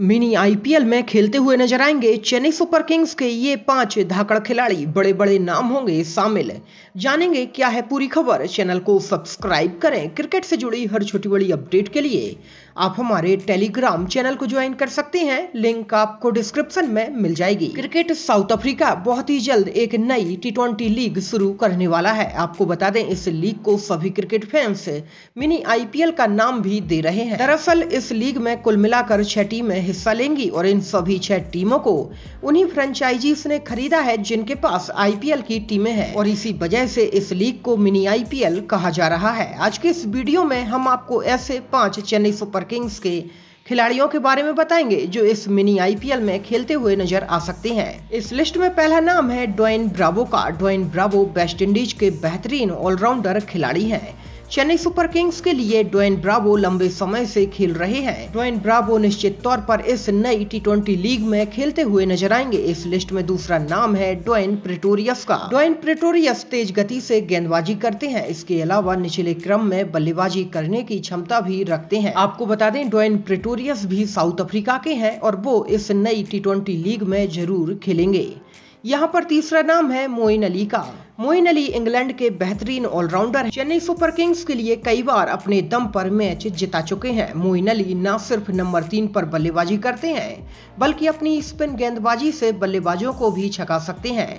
mini IPL में खेलते हुए नजर आएंगे चेन्नई सुपर किंग्स के ये पांच धाकड़ खिलाड़ी बड़े बड़े नाम होंगे शामिल जानेंगे क्या है पूरी खबर चैनल को सब्सक्राइब करें क्रिकेट से जुड़ी हर छोटी बड़ी अपडेट के लिए आप हमारे टेलीग्राम चैनल को ज्वाइन कर सकते हैं लिंक आपको डिस्क्रिप्शन में मिल जाएगी क्रिकेट साउथ अफ्रीका बहुत ही जल्द एक नई टी लीग शुरू करने वाला है आपको बता दें इस लीग को सभी क्रिकेट फैंस मिनी आईपीएल का नाम भी दे रहे हैं दरअसल इस लीग में कुल मिलाकर छह टीमें हिस्सा लेंगी और इन सभी छह टीमों को उन्हीं फ्रेंचाइजीज ने खरीदा है जिनके पास आईपीएल की टीमें हैं और इसी वजह से इस लीग को मिनी आईपीएल कहा जा रहा है आज के इस वीडियो में हम आपको ऐसे पांच चेन्नई सुपर किंग्स के खिलाड़ियों के बारे में बताएंगे जो इस मिनी आईपीएल में खेलते हुए नजर आ सकते हैं इस लिस्ट में पहला नाम है डोइन ब्रावो का डोइन ब्रावो वेस्ट इंडीज के बेहतरीन ऑलराउंडर खिलाड़ी हैं चेन्नई सुपर किंग्स के लिए डोइन ब्रावो लंबे समय से खेल रहे हैं डोइन ब्रावो निश्चित तौर पर इस नई टी लीग में खेलते हुए नजर आएंगे इस लिस्ट में दूसरा नाम है डोइन प्रिटोरियस का डोएन प्रिटोरियस तेज गति से गेंदबाजी करते हैं इसके अलावा निचले क्रम में बल्लेबाजी करने की क्षमता भी रखते हैं आपको बता दें डोएन प्रेटोरियस भी साउथ अफ्रीका के हैं और वो इस नई टी लीग में जरूर खेलेंगे यहाँ पर तीसरा नाम है मोइन अली का मोइन अली इंग्लैंड के बेहतरीन ऑलराउंडर हैं चेन्नई सुपर किंग्स के लिए कई बार अपने दम पर मैच जिता चुके हैं मोइन अली न सिर्फ नंबर तीन पर बल्लेबाजी करते हैं बल्कि अपनी स्पिन गेंदबाजी से बल्लेबाजों को भी छका सकते हैं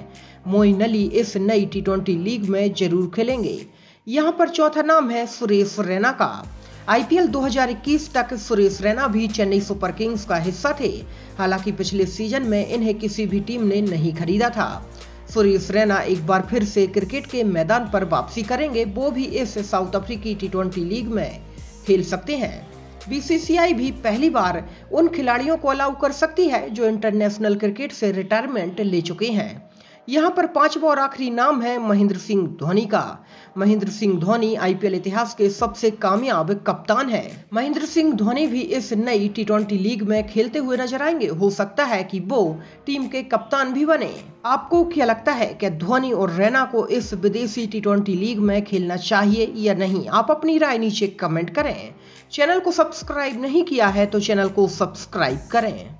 मोइन अली इस नई टी लीग में जरूर खेलेंगे यहाँ पर चौथा नाम है सुरेश रैना का आईपीएल 2021 तक सुरेश रैना भी चेन्नई सुपर किंग्स का हिस्सा थे हालांकि पिछले सीजन में इन्हें किसी भी टीम ने नहीं खरीदा था सुरेश रैना एक बार फिर से क्रिकेट के मैदान पर वापसी करेंगे वो भी इस साउथ अफ्रीकी टी लीग में खेल सकते हैं बीसीसीआई भी पहली बार उन खिलाड़ियों को अलाउ कर सकती है जो इंटरनेशनल क्रिकेट से रिटायरमेंट ले चुके हैं यहाँ पर पांचवा और आखिरी नाम है महेंद्र सिंह धोनी का महेंद्र सिंह धोनी आईपीएल इतिहास के सबसे कामयाब कप्तान है महेंद्र सिंह धोनी भी इस नई टी लीग में खेलते हुए नजर आएंगे हो सकता है कि वो टीम के कप्तान भी बने आपको क्या लगता है क्या धोनी और रैना को इस विदेशी टी लीग में खेलना चाहिए या नहीं आप अपनी राय नीचे कमेंट करें चैनल को सब्सक्राइब नहीं किया है तो चैनल को सब्सक्राइब करें